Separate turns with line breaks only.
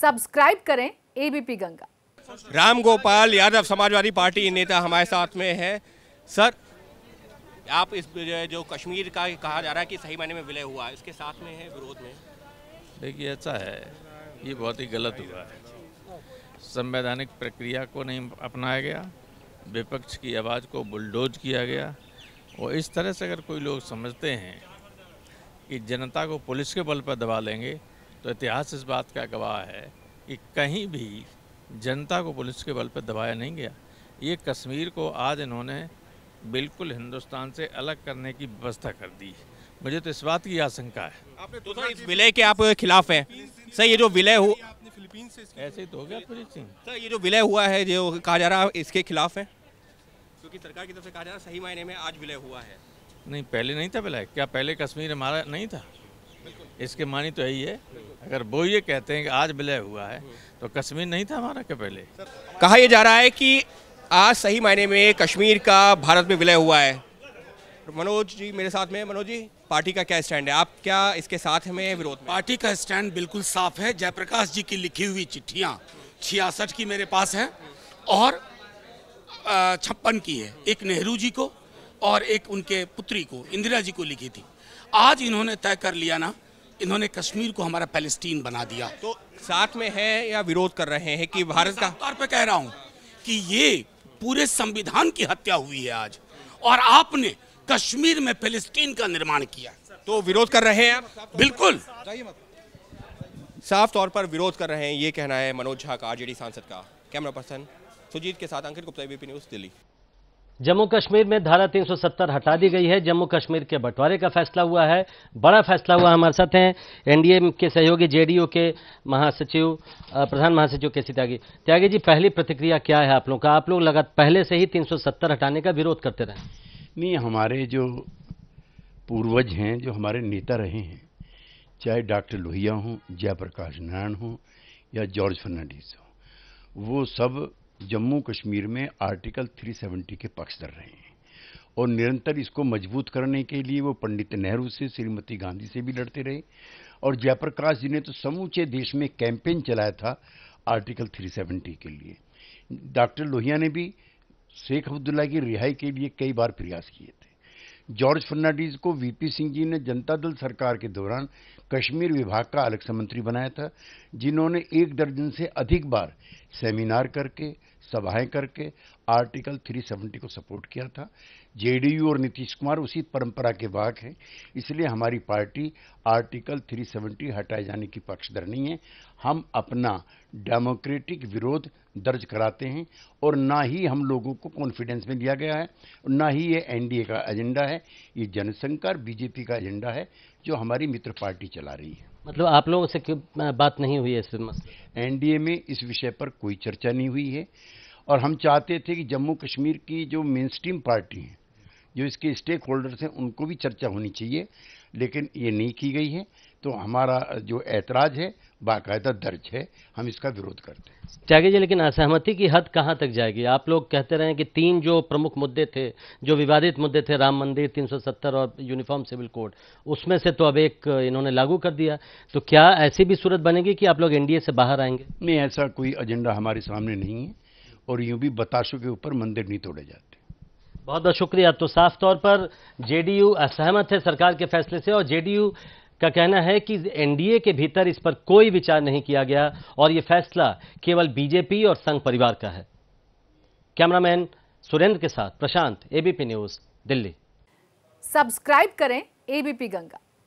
subscribe करें ABP Ganga
Ram Gopal Yadav Samajwadi party नेता हमारे साथ में है सर आप इस जो कश्मीर का कहा जा रहा है कि सही मायने में विलय हुआ इसके साथ में है विरोध में देखिए ऐसा है
ये बहुत ही गलत हुआ है संवैधानिक प्रक्रिया को नहीं अपनाया गया विपक्ष की आवाज़ को बुलडोज किया गया और इस तरह से अगर कोई लोग समझते हैं कि जनता को पुलिस के बल पर दबा लेंगे तो इतिहास इस बात का गवाह है कि कहीं भी जनता को पुलिस के बल पर दबाया नहीं गया ये कश्मीर को आज इन्होंने बिल्कुल हिंदुस्तान से अलग करने की व्यवस्था कर दी
मुझे तो इस बात की आशंका है आपने तो, तो इस विलय के आप खिलाफ हैं सर ये जो विलय हुआ ऐसे ही तो हो गया सिंह सर ये जो विलय हुआ है जो कहा जा रहा है इसके खिलाफ है क्योंकि सरकार की तरफ से कहा जा रहा है सही मायने में आज विलय हुआ है नहीं पहले नहीं था विलय
क्या पहले कश्मीर हमारा नहीं था इसके मानी तो यही है अगर वो ये कहते हैं कि
आज विलय हुआ है तो कश्मीर नहीं था हमारा के पहले कहा यह जा रहा है कि आज सही मायने में कश्मीर का भारत में विलय हुआ है मनोज जी मेरे साथ में मनोज जी पार्टी का क्या स्टैंड है आप क्या इसके साथ में विरोध पार्टी का स्टैंड बिल्कुल साफ है जयप्रकाश जी की लिखी हुई चिट्ठियाँ छियासठ की मेरे पास है और छप्पन की है एक नेहरू जी को और एक उनके पुत्री को इंदिरा जी को लिखी थी आज इन्होंने तय कर लिया ना इन्होंने कश्मीर को हमारा पैलेस्टीन बना दिया तो साथ में है या विरोध कर रहे हैं कि भारत का तौर पे कह रहा हूं कि ये पूरे संविधान की हत्या हुई है आज और आपने कश्मीर में फिलिस्तीन का निर्माण किया तो विरोध कर रहे हैं बिल्कुल साफ तौर पर विरोध कर रहे हैं ये कहना है मनोज झा का आरजेडी सांसद का कैमरा पर्सन सुजीत के साथ अंकित गुप्ता एबीपी न्यूज़ दिल्ली
जम्मू कश्मीर में धारा 370 हटा दी गई है जम्मू कश्मीर के बंटवारे का फैसला हुआ है बड़ा फैसला हुआ हमारे साथ हैं एनडीए के सहयोगी जेडीयू के महासचिव प्रधान महासचिव के त्यागी त्यागी जी पहली प्रतिक्रिया क्या है आप लोगों का आप लोग लगातार पहले से ही 370 हटाने का विरोध करते रहे
नहीं हमारे जो पूर्वज हैं जो हमारे नेता रहे हैं चाहे डॉक्टर लोहिया हों जयप्रकाश नारायण हों या जॉर्ज फर्नांडिस हों वो सब जम्मू कश्मीर में आर्टिकल 370 के पक्षधर रहे हैं और निरंतर इसको मजबूत करने के लिए वो पंडित नेहरू से श्रीमती गांधी से भी लड़ते रहे और जयप्रकाश जी ने तो समूचे देश में कैंपेन चलाया था आर्टिकल 370 के लिए डॉक्टर लोहिया ने भी शेख अब्दुल्ला की रिहाई के लिए कई बार प्रयास किए जॉर्ज फर्नांडीज को वीपी सिंह जी ने जनता दल सरकार के दौरान कश्मीर विभाग का से मंत्री बनाया था जिन्होंने एक दर्जन से अधिक बार सेमिनार करके सभाएं करके आर्टिकल 370 को सपोर्ट किया था जेडीयू और नीतीश कुमार उसी परंपरा के वाहक हैं इसलिए हमारी पार्टी आर्टिकल 370 हटाए जाने की पक्षधर नहीं है हम अपना डेमोक्रेटिक विरोध दर्ज कराते हैं और ना ही हम लोगों को कॉन्फिडेंस में दिया गया है ना ही ये एनडीए का एजेंडा है ये जनसंघ का बीजेपी का एजेंडा है जो हमारी मित्र पार्टी चला रही है
मतलब आप लोगों से क्यों बात नहीं हुई है
इस मसले एनडीए में इस विषय पर कोई चर्चा नहीं हुई है और हम चाहते थे कि जम्मू कश्मीर की जो मेन स्ट्रीम पार्टी है जो इसके स्टेक होल्डर्स हैं उनको भी चर्चा होनी चाहिए लेकिन ये नहीं की गई है तो हमारा जो ऐतराज है बाकायदा दर्ज है हम इसका विरोध करते
हैं त्यागी जी लेकिन असहमति की हद कहाँ तक जाएगी आप लोग कहते रहे कि तीन जो प्रमुख मुद्दे थे जो विवादित मुद्दे थे राम मंदिर 370 और यूनिफॉर्म सिविल कोड उसमें से तो अब एक इन्होंने लागू कर दिया तो क्या ऐसी भी सूरत बनेगी कि आप लोग एनडीए से बाहर आएंगे
नहीं ऐसा कोई एजेंडा हमारे सामने नहीं है और यूँ भी बताशों के ऊपर मंदिर नहीं तोड़े जाते
बहुत बहुत शुक्रिया तो साफ तौर पर जेडीयू असहमत है सरकार के फैसले से और जेडीयू का कहना है कि एनडीए के भीतर इस पर कोई विचार नहीं किया गया और यह फैसला केवल बीजेपी और संघ परिवार का है कैमरामैन सुरेंद्र के साथ Prashant ABP news Delhi subscribe करें एबीपी गंगा